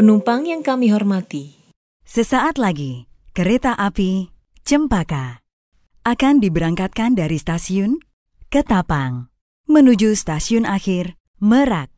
Penumpang yang kami hormati, sesaat lagi kereta api Cempaka akan diberangkatkan dari stasiun Ketapang menuju stasiun akhir Merak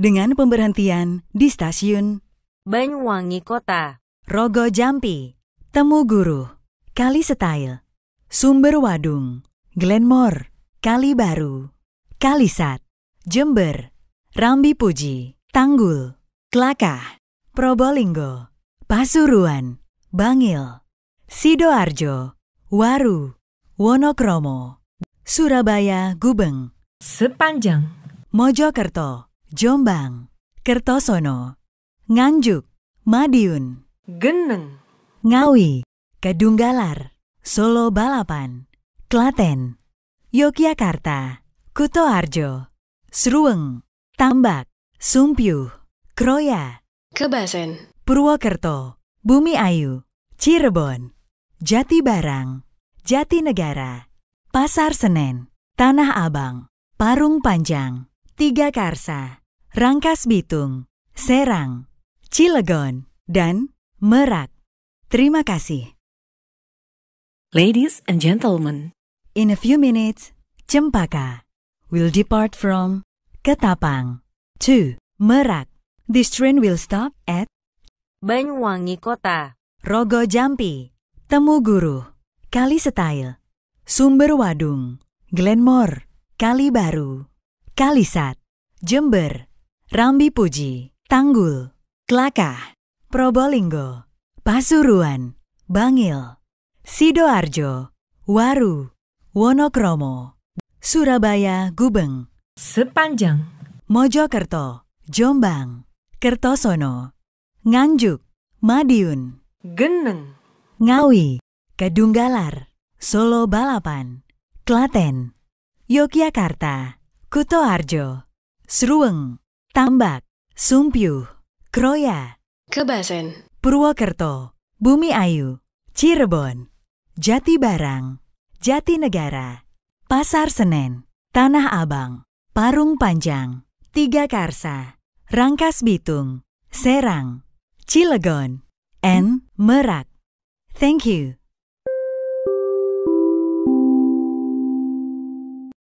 dengan pemberhentian di stasiun Banyuwangi Kota, Rogo Jampi, Temu Guru, Kali Setail, Sumber Wadung, Glenmore, Kali Baru, Kalisat, Jember, Rambi Puji, Tanggul, Kelakah, Probolinggo, Pasuruan, Bangil, Sidoarjo, Waru, Wonokromo, Surabaya, Gubeng, sepanjang Mojokerto, Jombang, Kertosono, Nganjuk, Madiun, Geneng, Ngawi, Kedunggalar, Solo Balapan, Klaten, Yogyakarta, Kutoarjo, Sruweng, Tambak, Sumpiuh, Kroya. Kebasen. Purwokerto, Bumi Ayu, Cirebon, Jati Barang, Jati Negara, Pasar Senen, Tanah Abang, Parung Panjang, Tiga Karsa, Rangkas Bitung, Serang, Cilegon, dan Merak. Terima kasih. Ladies and gentlemen, in a few minutes, Cempaka will depart from Ketapang to Merak. This train will stop at Banyuwangi Kota, Rogo Jampi, Temu Guru, Kali Setail, Sumber Wadung, Glenmore, Kali Baru, Kalisat, Jember, Rambi Puji, Tanggul, Klakah, Probolinggo, Pasuruan, Bangil, Sidoarjo, Waru, Wonokromo, Surabaya Gubeng, Sepanjang, Mojokerto, Jombang. Kertosono, Nganjuk, Madiun, Geneng, Ngawi, Kedunggalar, Solo Balapan, Klaten, Yogyakarta, Kutoarjo, Sruweng, Tambak, Sumpiuh, Kroya, Kebasen, Purwokerto, Bumi Ayu, Cirebon, Jati Barang, Jatinegara, Pasar Senen, Tanah Abang, Parung Panjang, Tiga Karsa. Rangkas Bitung, Serang, Cilegon, and Merak. Thank you.